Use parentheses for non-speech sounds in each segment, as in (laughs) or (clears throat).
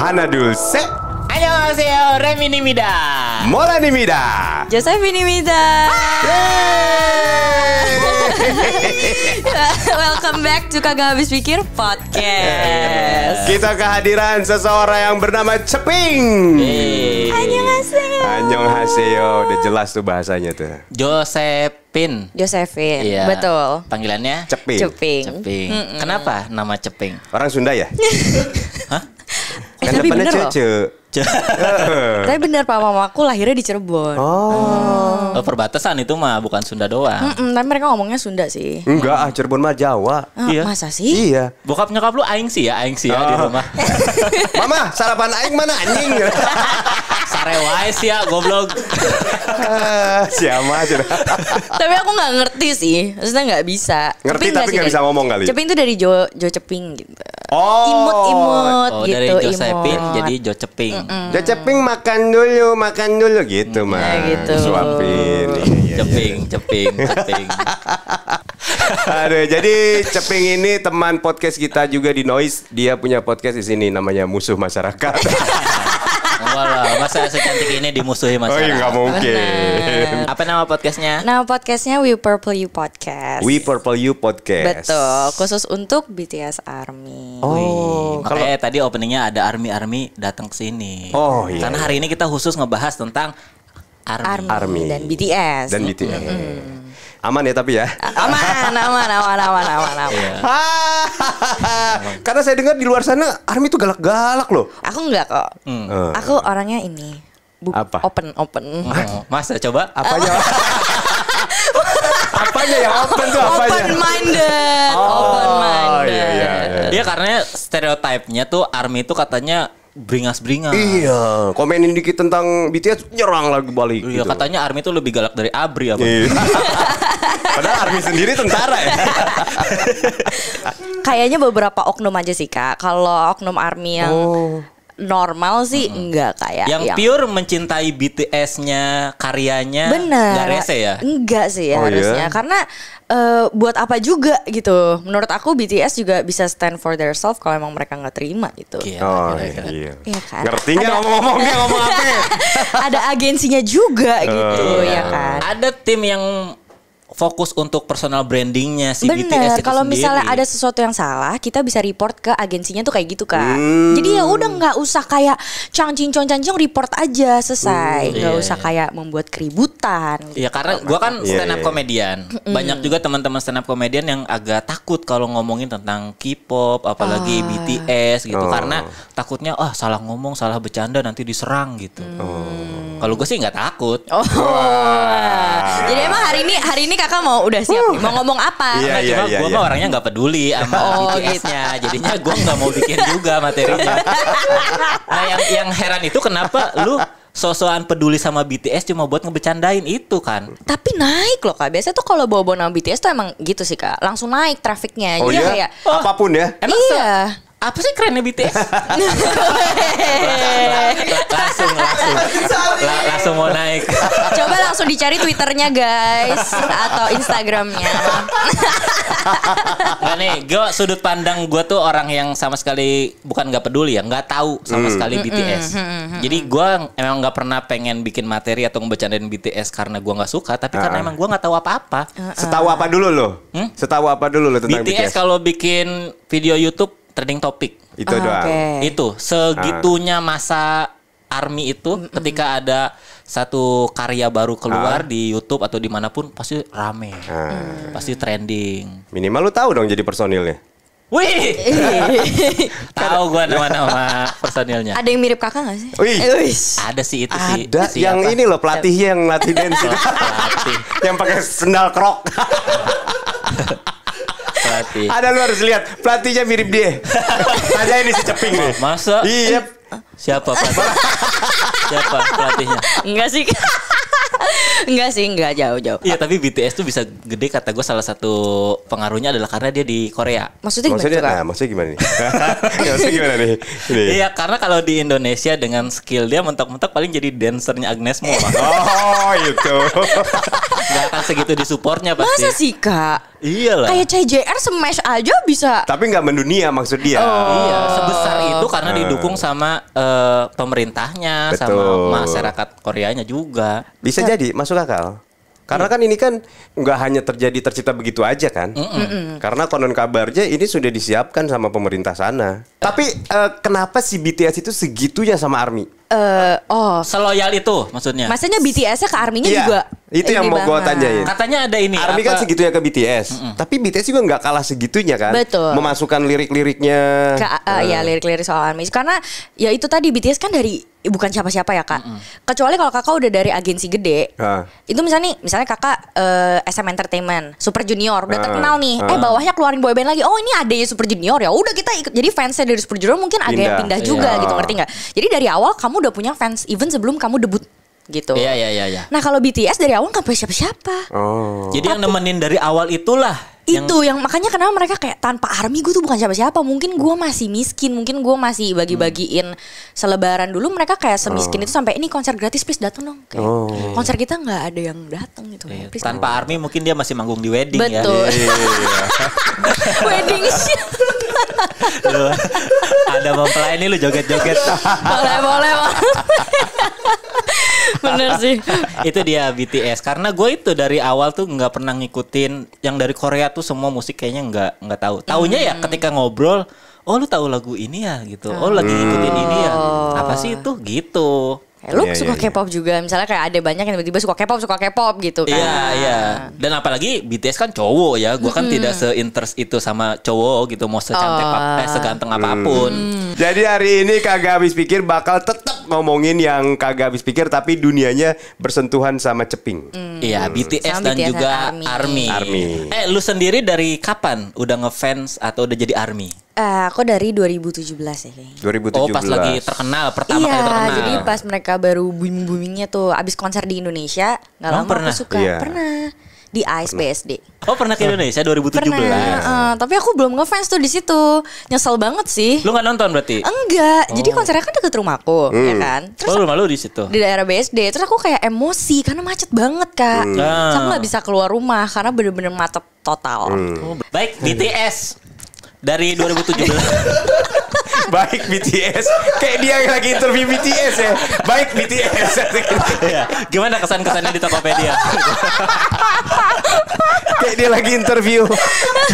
Hana Dulce Mola Nimida, Joseph Nimida Welcome back to Kagak Habis Pikir Podcast Kita kehadiran seseorang yang bernama Ceping hey. Annyeonghaseyo Annyeonghaseyo Udah jelas tuh bahasanya tuh Joseph Pin. Josephine. Iya. Betul. Panggilannya Ceping. Ceping. Ceping. Mm -mm. Kenapa nama Ceping? Orang Sunda ya? (laughs) kan tapi bener cece. (laughs) tapi bener pak Aku lahirnya di Cirebon. Oh. oh. Perbatasan itu mah bukan Sunda doang. Mm -mm, tapi mereka ngomongnya Sunda sih. Enggak ah Cirebon mah Jawa. Oh, iya. Masa sih? Iya. Bokap nyokap lu aing sih ya, aing sih ya di oh. rumah. (laughs) Mama, sarapan aing mana anjing? (laughs) wise ya goblok. (laughs) Siapa sih? tapi aku nggak ngerti sih. Maksudnya nggak bisa. Ngerti ceping tapi nggak bisa ngomong kali. Ceping itu dari Jo Jo Ceping gitu. Oh. Imut imut oh, gitu. Dari Jo Ceping jadi Jo Ceping. Mm -mm. Jo Ceping makan dulu, makan dulu gitu mah. Ya, gitu. Suapin. Iya, iya, iya. Ceping, ceping, ceping. (laughs) Aduh, jadi Ceping ini teman podcast kita juga di Noise. Dia punya podcast di sini namanya Musuh Masyarakat. (laughs) Walah, masa secantik ini dimusuhi Mas Oh iya nggak mungkin. Apa nama podcastnya? Nama podcastnya We Purple You Podcast. We Purple You Podcast. Betul, khusus untuk BTS Army. Oh, Wih. Iya. Oh, kalau tadi openingnya ada Army Army datang ke sini. Oh iya. Karena hari ini kita khusus ngebahas tentang Army, Army, Army. dan BTS. Dan BTS. Mm -hmm. Aman ya tapi ya. Aman, aman, aman, aman, aman, aman. Iya. Karena saya dengar di luar sana Army itu galak-galak loh. Aku enggak kok. Hmm. Aku eh. orangnya ini. Bu apa? Open, open. Oh, masa coba? Apanya? apanya yang open tuh apanya? Open minded. Oh, open minded. Iya, iya, iya. Ya, karena stereotipnya tuh army itu katanya beringas-beringas. Iya, komenin dikit tentang BTS nyerang lagi balik. Iya, gitu. katanya ARMY itu lebih galak dari ABRI apa? Iya. (laughs) Padahal ARMY sendiri tentara ya. (laughs) Kayaknya beberapa oknum aja sih Kak. Kalau oknum ARMY yang oh normal sih -hmm. enggak kayak ya. yang, yang pure mencintai BTS-nya karyanya bener enggak rese ya enggak sih ya oh, iya? harusnya Iya? karena uh, buat apa juga gitu. Menurut aku BTS juga bisa stand for their self kalau emang mereka nggak terima gitu. oh, iya. Iya. iya kan? Ngerti nggak ngomong-ngomongnya (laughs) ngomong apa? ada agensinya juga gitu uh, ya kan. Ada tim yang fokus untuk personal brandingnya si Bener, BTS itu kalau misalnya ada sesuatu yang salah, kita bisa report ke agensinya tuh kayak gitu kak. Hmm. Jadi ya udah nggak usah kayak cangcing cincong report aja selesai, hmm, nggak hmm. Gak yeah. usah kayak membuat keributan. Iya gitu. karena gue kan iya, stand up iya. komedian, banyak juga teman-teman stand up komedian yang agak takut kalau ngomongin tentang K-pop, apalagi oh. Ah. BTS gitu, oh. karena takutnya oh, salah ngomong, salah bercanda nanti diserang gitu. Hmm. Oh. Kalau gue sih nggak takut. Oh. Wow. Jadi emang hari ini hari ini kakak mau udah siap uh. mau ngomong apa? Iya, nah, iya, cuma iya, gue iya. mah iya. orangnya nggak peduli sama (laughs) oh, BTS-nya, gitu. jadinya gue nggak mau bikin juga materinya. nah yang yang heran itu kenapa lu sosokan peduli sama BTS cuma buat ngebecandain itu kan. Tapi naik loh kak. Biasanya tuh kalau bawa-bawa nama BTS tuh emang gitu sih kak. Langsung naik trafiknya. Oh Jadi iya? Kayak, oh, Apapun ya? Emang iya apa sih kerennya BTS? langsung langsung langsung, langsung mau naik. Coba langsung dicari twitternya guys atau instagramnya. Nah nih, gue sudut pandang gue tuh orang yang sama sekali bukan nggak peduli ya, nggak tahu sama hmm. sekali hmm, hmm, BTS. hmm, hmm, hmm. Jadi hmm. gue emang nggak pernah pengen bikin materi atau ngebacain BTS karena gue nggak suka, tapi uh. karena ah. emang gue nggak tahu apa-apa. Setahu apa dulu loh? Hmm? Setahu apa dulu loh tentang BTS? BTS kalau bikin video YouTube trending topic. Itu oh, doang. Okay. Itu segitunya masa Army itu mm -mm. ketika ada satu karya baru keluar ah. di YouTube atau dimanapun pasti rame, ah. pasti trending. Minimal lu tahu dong jadi personilnya. Wih, (laughs) tahu gue nama-nama personilnya. Ada yang mirip kakak gak sih? Eh, wih, ada sih itu sih. Ada yang apa? ini loh pelatihnya yang latih (laughs) dance. pelatih. yang pakai sendal krok. (laughs) pelatih. Ada lu harus lihat pelatihnya mirip dia. (laughs) Ada ini si ceping nih. Masa? Iya. Siapa pelatih? Siapa pelatihnya? Enggak sih. (laughs) Enggak sih, enggak jauh-jauh. Iya, tapi BTS tuh bisa gede kata gue salah satu pengaruhnya adalah karena dia di Korea. Maksudnya gimana? Maksudnya, nah, maksudnya gimana nih? (laughs) maksudnya gimana nih? Iya, karena kalau di Indonesia dengan skill dia mentok-mentok paling jadi dansernya Agnes Mo. oh, itu. Gak akan segitu disupportnya pasti. Masa sih kak? Iya lah. Kayak CJR smash aja bisa. Tapi nggak mendunia maksud dia. Oh. Iya, sebesar itu karena nah. didukung sama uh, pemerintahnya, Betul. sama masyarakat Koreanya juga. Bisa ya. jadi, masuk akal. Karena iya. kan ini kan nggak hanya terjadi tercipta begitu aja kan. Mm -mm. Karena konon kabarnya ini sudah disiapkan sama pemerintah sana. Tapi uh, kenapa si BTS itu segitunya sama ARMY? uh, oh seloyal itu maksudnya. Maksudnya BTS-nya ke arminya iya, juga. Itu yang mau gue tanyain. Katanya ada ini. Army kan apa? kan segitunya ke BTS, mm -mm. tapi BTS juga nggak kalah segitunya kan. Betul. Memasukkan lirik-liriknya. Ke, uh, uh. Ya lirik-lirik soal army. Karena ya itu tadi BTS kan dari bukan siapa-siapa ya kak. Mm -hmm. Kecuali kalau kakak udah dari agensi gede, uh. itu misalnya nih, misalnya kakak uh, eh, SM Entertainment, Super Junior udah uh. terkenal nih, Uh. eh bawahnya keluarin boyband lagi, oh ini adanya Super Junior ya, udah kita ikut. Jadi fansnya dari Super Junior mungkin ada pindah. pindah juga yeah. gitu, ngerti nggak? Jadi dari awal kamu udah punya fans even sebelum kamu debut gitu. Iya yeah, iya yeah, iya. Yeah, nah kalau BTS dari awal nggak punya siapa-siapa. Oh. Jadi Tapi, yang nemenin dari awal itulah itu yang makanya kenapa mereka kayak tanpa army gue tuh bukan siapa-siapa mungkin gue masih miskin mungkin gue masih bagi-bagiin hmm. selebaran dulu mereka kayak semiskin oh. itu sampai ini konser gratis please datang dong kayak oh. Iya, iya. konser kita nggak ada yang datang gitu yeah. please tanpa army mungkin dia masih manggung di wedding ya. betul. ya yeah. Iya. (laughs) wedding lu ada mempelai ini lu joget-joget boleh boleh (laughs) Bener sih. (laughs) itu dia BTS. Karena gue itu dari awal tuh nggak pernah ngikutin yang dari Korea tuh semua musik kayaknya nggak nggak tahu. Taunya ya hmm. ketika ngobrol, oh lu tahu lagu ini ya gitu. Oh, oh lagi ngikutin ini ya. Oh. Apa sih itu gitu. Eh, Lu yeah, suka yeah, iya. K-pop yeah. juga, misalnya kayak ada banyak yang tiba-tiba suka K-pop, suka K-pop gitu iya, kan. Iya, yeah, iya. Yeah. Dan apalagi BTS kan cowok ya. Gua kan mm. tidak seinterest itu sama cowok gitu, mau secantik oh. apa, eh, seganteng mm. apapun. Mm. Jadi hari ini kagak habis pikir bakal tetap ngomongin yang kagak habis pikir tapi dunianya bersentuhan sama ceping. Mm. Iya, mm. mm. BTS sama dan juga Army. Army. Army. Eh, lu sendiri dari kapan udah ngefans atau udah jadi Army? Uh, aku dari 2017 ya kayaknya. 2017. Oh pas lagi terkenal pertama iya, kali terkenal. Iya. jadi pas mereka baru booming boomingnya tuh abis konser di Indonesia nggak lama pernah? aku suka yeah. pernah di BSD. Oh pernah ke Indonesia 2017. Pernah, uh, tapi aku belum ngefans tuh di situ. Nyesel banget sih. Lu nggak nonton berarti? Enggak. Oh. Jadi konsernya kan deket rumahku, ya hmm. ya kan. Oh, Terus oh, malu di situ. Di daerah BSD. Terus aku kayak emosi karena macet banget kak. Hmm. Nah. nggak bisa keluar rumah karena bener-bener macet total. Hmm. Oh, baik hmm. BTS dari 2017 (laughs) baik BTS kayak dia yang lagi interview BTS ya baik BTS (laughs) iya. gimana kesan kesannya di Tokopedia (laughs) kayak dia lagi interview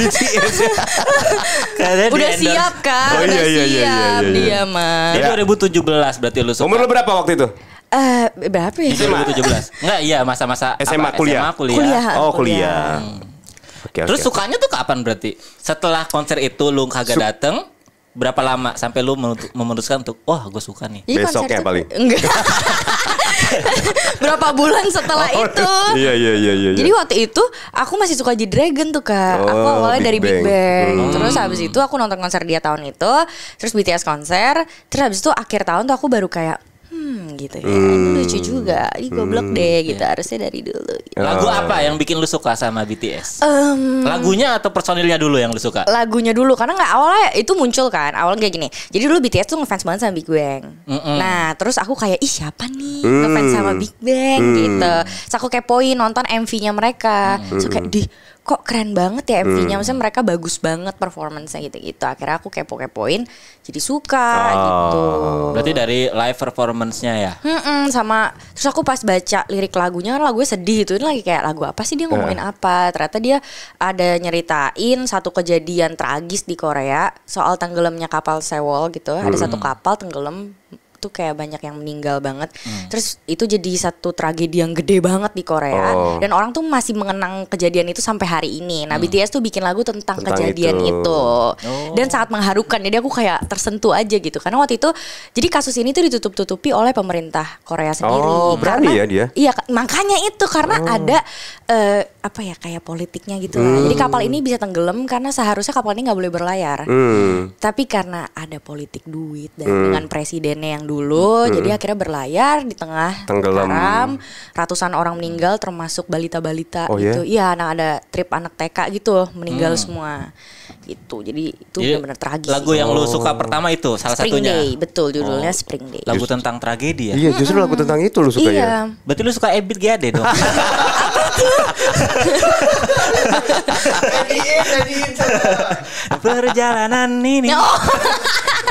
BTS ya. Udah udah siap kan oh, iya, iya, iya, siap iya, iya, iya. dia mah ya. 2017 berarti lu umur lu berapa waktu itu Eh, uh, berapa ya? 2017. Enggak, iya masa-masa SMA, kuliah. SMA kuliah. kuliah. Oh, kuliah. Okay, Terus okay. sukanya tuh kapan berarti? Setelah konser itu lu kagak dateng, berapa lama sampai lu memutuskan untuk wah gue suka nih? besok ya paling. Enggak. (laughs) berapa bulan setelah oh, itu. Iya, iya, iya, iya. Jadi iya. waktu itu aku masih suka jadi Dragon tuh kak. Oh, aku awalnya Big dari Bang. Big Bang. Hmm. Terus habis itu aku nonton konser dia tahun itu. Terus BTS konser. Terus habis itu akhir tahun tuh aku baru kayak hmm gitu ya hmm. lucu juga ini goblok hmm. deh gitu yeah. harusnya dari dulu gitu. lagu apa yang bikin lu suka sama BTS um, lagunya atau personilnya dulu yang lu suka lagunya dulu karena nggak awalnya itu muncul kan awalnya kayak gini jadi dulu BTS tuh ngefans banget sama Big Bang mm -mm. nah terus aku kayak ih siapa nih hmm. ngefans sama Big Bang mm. gitu terus aku kepoin nonton MV-nya mereka mm. so kayak di kok keren banget ya MV-nya hmm. maksudnya mereka bagus banget performance-nya gitu-gitu akhirnya aku kepo-kepoin jadi suka oh. gitu berarti dari live performance-nya ya Hmm, hmm sama terus aku pas baca lirik lagunya kan lagunya sedih itu lagi kayak lagu apa sih dia ngomongin iya. apa ternyata dia ada nyeritain satu kejadian tragis di Korea soal tenggelamnya kapal Sewol gitu hmm. ada satu hmm. kapal tenggelam tuh kayak banyak yang meninggal banget. Hmm. Terus itu jadi satu tragedi yang gede banget di Korea oh. dan orang tuh masih mengenang kejadian itu sampai hari ini. Nah, hmm. BTS tuh bikin lagu tentang, tentang kejadian itu, itu. Oh. dan sangat mengharukan. Jadi aku kayak tersentuh aja gitu karena waktu itu jadi kasus ini tuh ditutup-tutupi oleh pemerintah Korea sendiri. Oh, berani karena, ya dia? Iya, makanya itu karena oh. ada uh, apa ya kayak politiknya gitu lah. Hmm. Jadi kapal hmm. ini bisa tenggelam karena seharusnya kapal ini nggak boleh berlayar. Hmm. Tapi karena ada politik duit dan hmm. dengan presidennya yang dulu, hmm. jadi akhirnya berlayar di tengah tenggelam. Karam, ratusan orang meninggal termasuk balita-balita oh, ya? gitu. Iya, yeah? Ya, ada trip anak TK gitu meninggal hmm. semua gitu. Jadi itu benar-benar tragis. Lagu yang oh. lu suka oh. pertama itu salah Spring satunya. Day, betul judulnya oh. Spring Day. Lagu tentang tragedi ya. Iya, justru lagu tentang itu lu suka ya? iya. ya. Berarti lu suka Ebit Gade dong. (laughs) (laughs) Perjalanan ini. (laughs) Oh.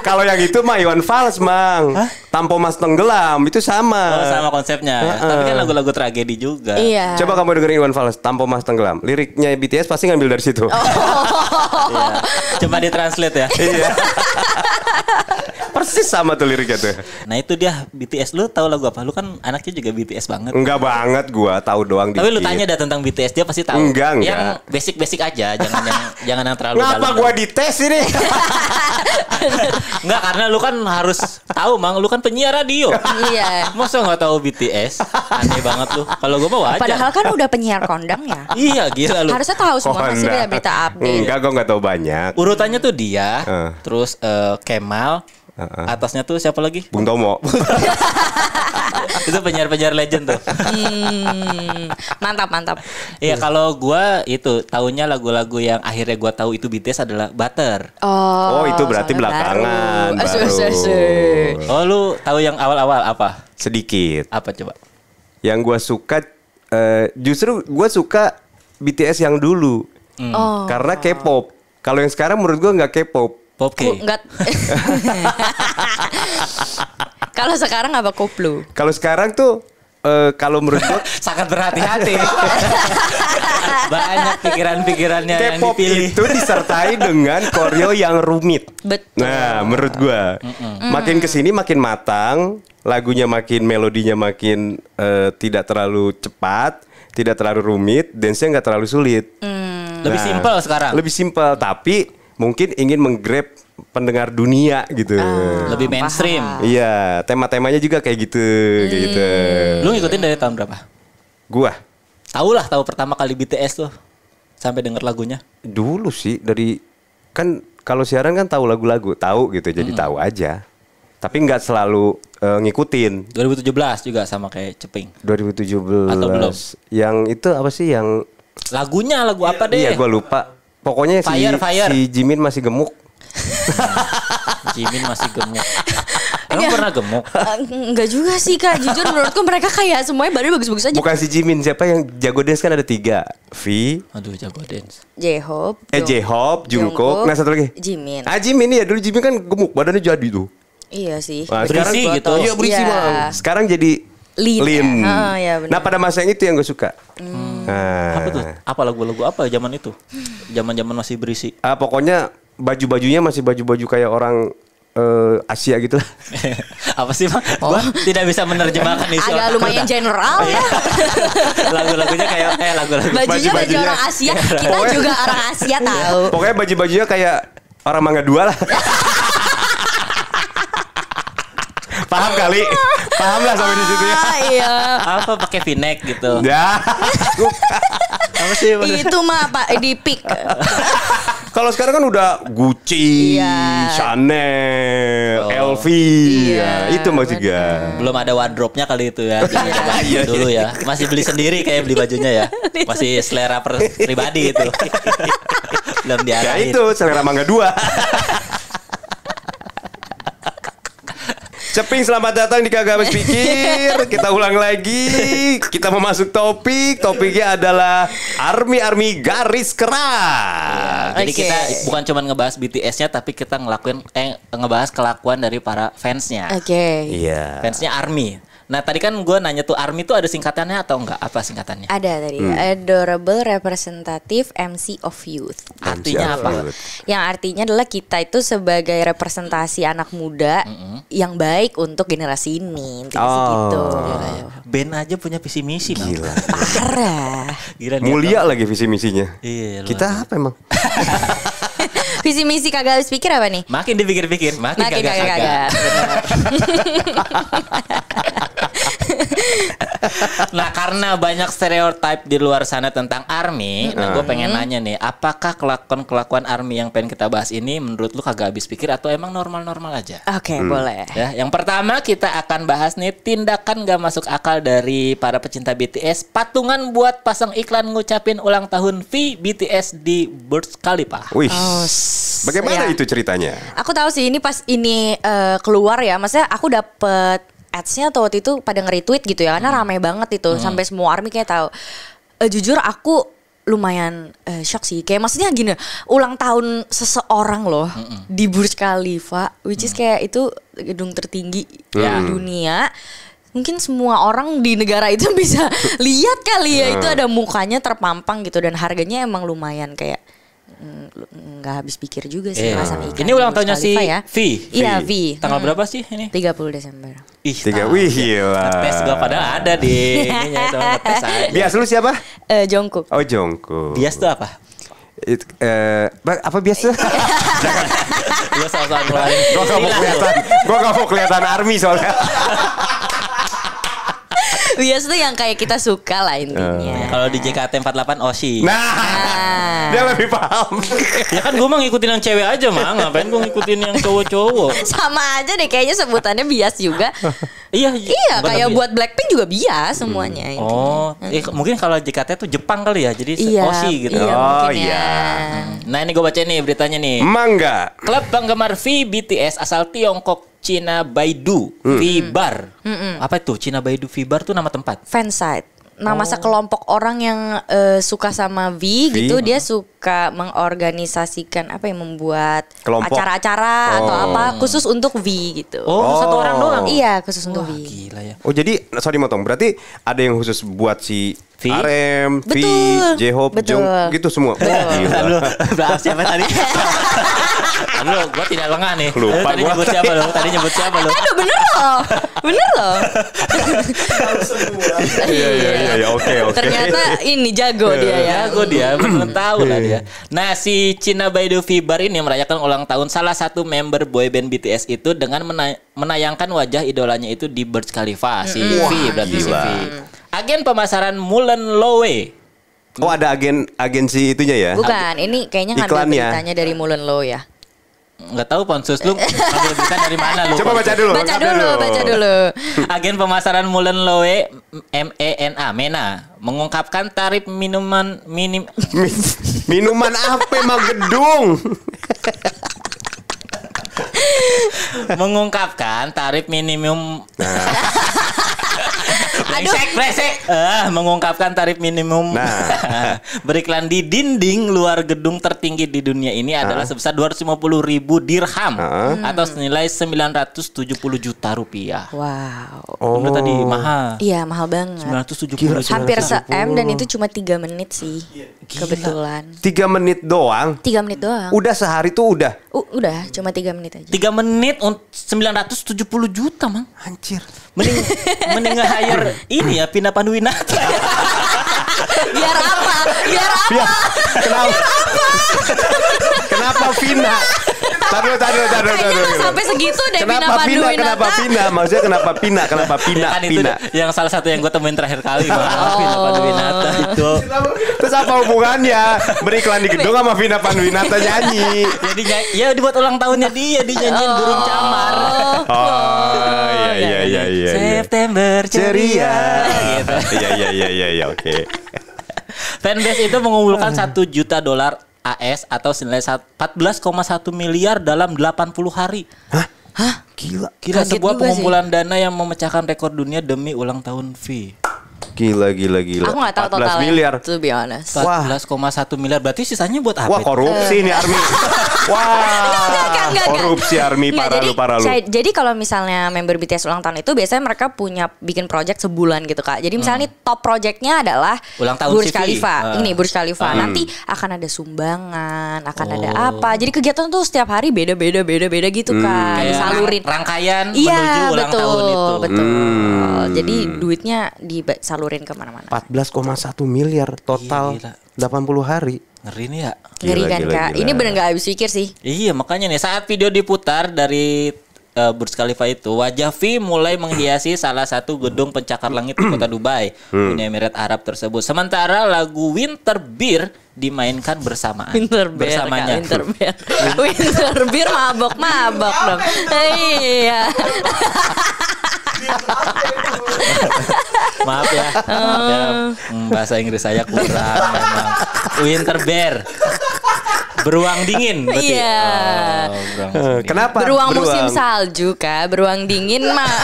Kalau yang itu mah Iwan Fals, Mang. Hah? Tampo Mas Tenggelam itu sama. Oh, sama konsepnya. Uh -uh. Tapi kan lagu-lagu tragedi juga. Iya. Coba kamu dengerin Iwan Fals, tanpa Mas Tenggelam. Liriknya BTS pasti ngambil dari situ. Oh. iya. Coba ditranslate ya. Iya. (laughs) Persis sama tuh liriknya tuh. Nah itu dia BTS lu tahu lagu apa? Lu kan anaknya juga BTS banget. Enggak banget gua, tahu doang Tapi dikit. lu tanya dah tentang BTS dia pasti tahu. Enggak, enggak. Yang basic-basic aja, jangan yang (laughs) jangan yang terlalu Ngapa dalam. gua dites ini? enggak karena lu kan harus tahu Mang, lu kan penyiar radio. Iya. Masa enggak tahu BTS? Aneh banget lu. Kalau gua bawa. aja. Padahal kan udah penyiar kondang ya. iya, gila lu. Harusnya tahu semua pasti kan berita update. Enggak, gua nggak tahu banyak. Urutannya tuh dia, uh. terus uh, Kemal, Uh-uh. Atasnya tuh siapa lagi? Bung Tomo. (laughs) itu penyiar-penyiar legend tuh. hmm, mantap mantap. Iya kalau gua itu tahunya lagu-lagu yang akhirnya gua tahu itu BTS adalah Butter. Oh, oh itu berarti belakangan. Baru. Baru. Asur, Oh lu tahu yang awal-awal apa? Sedikit. Apa coba? Yang gua suka uh, justru gua suka BTS yang dulu. Hmm. Oh. Karena K-pop. Kalau yang sekarang menurut gua nggak K-pop Pop Enggak. (laughs) kalau sekarang apa koplo? Kalau sekarang tuh uh, kalau menurut gue (laughs) sangat berhati-hati. (laughs) Banyak pikiran-pikirannya yang dipilih. itu disertai dengan koreo yang rumit. Betul. Nah, menurut gue mm -mm. makin kesini makin matang, lagunya makin melodinya makin uh, tidak terlalu cepat, tidak terlalu rumit, dance-nya nggak terlalu sulit. Mm. Nah, lebih simpel sekarang. Lebih simpel, tapi mungkin ingin menggrab pendengar dunia gitu. Ah, Lebih mainstream. Iya, tema-temanya juga kayak gitu, hmm. kayak gitu. Lu ngikutin dari tahun berapa? Gua. Tahu lah, tahu pertama kali BTS tuh. Sampai denger lagunya. Dulu sih dari kan kalau siaran kan tahu lagu-lagu, tahu gitu, jadi hmm. tahu aja. Tapi nggak selalu uh, ngikutin. 2017 juga sama kayak Ceping. 2017. Atau belum? Yang itu apa sih yang Lagunya lagu iya, apa deh? Iya, gua lupa Pokoknya fire, si, fire. si Jimin masih gemuk. (laughs) Jimin masih gemuk. Emang iya. pernah gemuk? (laughs) Eh, enggak juga sih kak. Jujur menurutku mereka kayak semuanya baru bagus-bagus aja. Bukan si Jimin. Siapa yang jago dance kan ada tiga. V. Aduh jago dance. J-Hope. Eh J-Hope, Jungkook. Nah satu lagi. Jimin. Ah Jimin ya dulu Jimin kan gemuk. Badannya jadi tuh. Iya sih. Nah, berisi sekarang, gitu. Iya berisi ya. Sekarang jadi Lean. Lean. Ya. Oh, ya benar. Nah pada masa yang itu yang gue suka. Hmm. Nah. Apa tuh? Apa lagu-lagu apa zaman itu? Zaman-zaman masih berisi. Ah pokoknya baju-bajunya masih baju-baju kayak orang uh, Asia gitu lah. (laughs) apa sih bang? Oh. Gue tidak bisa menerjemahkan itu. Agak lumayan kata. general ya. (laughs) Lagu-lagunya kayak eh lagu-lagu. Bajunya baju, baju orang Asia. (laughs) Kita juga orang Asia tahu. Pokoknya baju-bajunya kayak orang mangga dua lah paham kali (laughs) paham lah sampai di ah, situ ya iya. apa pakai finek gitu ya (laughs) apa sih itu mah pak di pick (laughs) kalau sekarang kan udah Gucci, iya. Chanel, oh. LV, iya, ya, itu itu maksudnya. Belum ada wardrobe-nya kali itu ya. Iya, iya, dulu ya. Masih beli sendiri kayak beli bajunya ya. Masih selera pribadi itu. Belum diarahin. Ya itu selera mangga dua. Ceping selamat datang di Kagak Habis Pikir. Kita ulang lagi. Kita mau masuk topik. Topiknya adalah army-army garis keras. Jadi kita bukan cuma ngebahas BTS-nya tapi kita ngelakuin eh ngebahas kelakuan dari para fansnya. Oke. Okay. Iya. Yeah. Fansnya army. Nah tadi kan gue nanya tuh ARMY tuh ada singkatannya atau enggak? Apa singkatannya? Ada tadi. Hmm. Adorable Representative MC of Youth. Artinya apa? Youth. Yang artinya adalah kita itu sebagai representasi anak muda mm -hmm. yang baik untuk generasi ini. oh. gitu. Ben aja punya visi misi. Gila. Bang. Parah. Mulia lagi visi misinya. Iya. Kita apa emang? (laughs) visi misi kagak harus pikir apa nih? Makin dipikir-pikir, makin, makin kagak. kagak. (laughs) (laughs) nah karena banyak stereotip di luar sana tentang army, nah gue pengen nanya nih, apakah kelakuan kelakuan army yang pengen kita bahas ini menurut lu kagak habis pikir atau emang normal-normal aja? Oke okay, hmm. boleh. Ya, yang pertama kita akan bahas nih tindakan gak masuk akal dari para pecinta BTS patungan buat pasang iklan ngucapin ulang tahun V BTS di Burj Khalifa. Wih, oh, bagaimana ya. itu ceritanya? Aku tahu sih ini pas ini uh, keluar ya, maksudnya aku dapet ads-nya atau waktu itu pada nge-retweet gitu ya karena hmm. ramai banget itu hmm. sampai semua army kayak tahu. Uh, jujur aku lumayan uh, shock sih. Kayak maksudnya gini, ulang tahun seseorang loh mm di Burj Khalifa, which mm. is hmm. kayak itu gedung tertinggi mm. di hmm. dunia. Mungkin semua orang di negara itu (laughs) bisa lihat kali ya itu hmm. ada mukanya terpampang gitu dan harganya emang lumayan kayak Mm, nggak habis pikir juga sih yeah. sama ikan. Ini ulang tahunnya si ya. V. Iya v. Tanggal berapa sih ini? 30 Desember. Ih, tiga wih gila. Tes gua pada ada deh. Ini ya, aja. Bias lu siapa? Eh uh, Jongkok. Oh Jongkok. Bias tuh apa? It, uh, apa biasa? (laughs) Lu sama-sama Gue gak mau kelihatan, gue gak mau kelihatan army soalnya. (laughs) Bias tuh yang kayak kita suka lah intinya. Oh. Kalau di JKT 48 Oshi. Nah, nah. dia lebih paham. (laughs) ya kan gue mah ngikutin yang cewek aja mah, ngapain gue ngikutin yang cowok-cowok. (laughs) Sama aja deh kayaknya sebutannya bias juga. iya. Iya, kayak buat Blackpink juga bias semuanya. Hmm. Oh, hmm. eh, mungkin kalau JKT tuh Jepang kali ya, jadi iya, Oshi gitu. Iya, oh iya. Ya. Nah ini gue baca nih beritanya nih. Mangga. Klub penggemar V BTS asal Tiongkok Cina Baidu hmm. Vibar. Hmm, hmm. Hmm, hmm. Apa itu Cina Baidu Vibar tuh nama tempat? Fansite nama oh. sekelompok orang yang uh, suka sama V, v gitu dia suka mengorganisasikan apa yang membuat acara-acara oh. atau apa khusus untuk V gitu. Oh, satu orang oh. doang. Iya, khusus Wah, untuk V. Gila ya. Oh, jadi sorry motong. Berarti ada yang khusus buat si V, RM, V, J-Hope, Jung, gitu semua. Betul. Gila. siapa tadi? (laughs) lu gua tidak lengah nih Lupa tadi gua nyebut siapa lu tadi nyebut siapa lu aduh bener lo. bener lo. Iya, iya iya iya oke oke ternyata ini jago dia ya jago dia belum tahu lah dia nah si Cina Baidu Fibar ini merayakan ulang tahun salah satu member boy band BTS itu dengan menay menayangkan wajah idolanya itu di Burj Khalifa si V berarti si V agen pemasaran Mulan Lowe Oh ada agen agensi itunya ya? Bukan, ini kayaknya ngambil beritanya dari Mulan Low ya nggak tahu pansus lu ambil berita dari mana lu coba baca dulu baca dulu, baca dulu agen pemasaran Mulen Loe M E N A Mena mengungkapkan tarif minuman minim minuman apa mah gedung mengungkapkan tarif minimum nah. Resek, resek. Ah, mengungkapkan tarif minimum nah. (laughs) beriklan di dinding luar gedung tertinggi di dunia ini adalah sebesar 250 ribu dirham atau senilai 970 juta rupiah. Wow. Oh. tadi mahal. Iya, mahal banget. 970 Gila, Hampir se-M dan itu cuma tiga menit sih. Iya. Gila. Kebetulan. Tiga menit doang? Tiga menit doang. Udah sehari tuh udah? U udah, cuma tiga menit aja. Tiga menit 970 juta, Mang. Hancur. Mending, mending hire (laughs) ini ya Pina Panduwinata. biar apa? Biar apa? Biar, kenapa? Biar apa? kenapa Pina? Tadu, tadu, tadu, tadu. sampai segitu deh kenapa Pina Pina, Kenapa Pina? Maksudnya kenapa Pina? Kenapa Pina? Kan Pina. Itu yang salah satu yang gue temuin terakhir kali. Oh. Pina Panduwinata itu. Terus apa hubungannya? Beriklan di gedung sama Pina Panduwinata nyanyi. Jadi ya dibuat ulang tahunnya dia dinyanyiin oh. burung camar. Oh, iya iya iya. iya, iya. Saya September ceria gitu. Iya iya iya iya ya, oke. Okay. (laughs) Fanbase itu mengumpulkan satu juta dolar AS atau senilai 14,1 miliar dalam 80 hari. Hah? Hah? Gila. Gila Kaget sebuah pengumpulan sih. dana yang memecahkan rekor dunia demi ulang tahun V. Gila, gila, gila. Aku gak tahu totalnya. 14 miliar. To be honest. 14,1 miliar. Berarti sisanya buat apa? Wah, korupsi ini Army. Eh. (laughs) Wah. korupsi Army parah lu, parah lu. Jadi kalau misalnya member BTS ulang tahun itu biasanya mereka punya bikin project sebulan gitu, Kak. Jadi misalnya hmm. nih top projectnya adalah ulang tahun Burj Khalifa. Uh. Ini Burj Khalifa. Hmm. Nanti akan ada sumbangan, akan ada oh. apa. Jadi kegiatan tuh setiap hari beda-beda beda-beda gitu, hmm. Kak. Disalurin. Rangkaian iya, menuju ulang betul, tahun itu. betul, betul. Hmm. Jadi duitnya di disalurin kemana-mana. 14,1 miliar total iya, gila. 80 hari. Ngeri nih ya. Gila, Ngeri kan gila, kak. Gila. Ini bener nggak habis pikir sih. Iya makanya nih saat video diputar dari uh, Burj Khalifa itu, wajah V mulai menghiasi salah satu gedung pencakar langit di kota Dubai, (clears throat) hmm. Uni Emirat Arab tersebut. Sementara lagu Winter Beer dimainkan bersamaan. Winter Beer, bersamanya. Kak, Winter (laughs) Beer. Winter Beer mabok mabok dong. (laughs) iya. Maaf ya. Uh. bahasa Inggris saya kurang memang. Winter bear. Beruang dingin berarti. Iya. Oh, eh, Kenapa? Beruang, beruang musim salju kak, beruang dingin mah.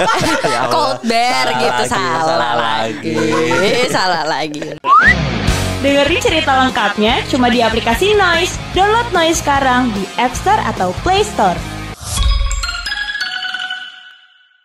(laughs) ya Cold bear salah gitu lagi, salah, salah lagi. lagi. (laughs) salah lagi. Dengerin cerita lengkapnya cuma di aplikasi Noise. Download Noise sekarang di App Store atau Play Store.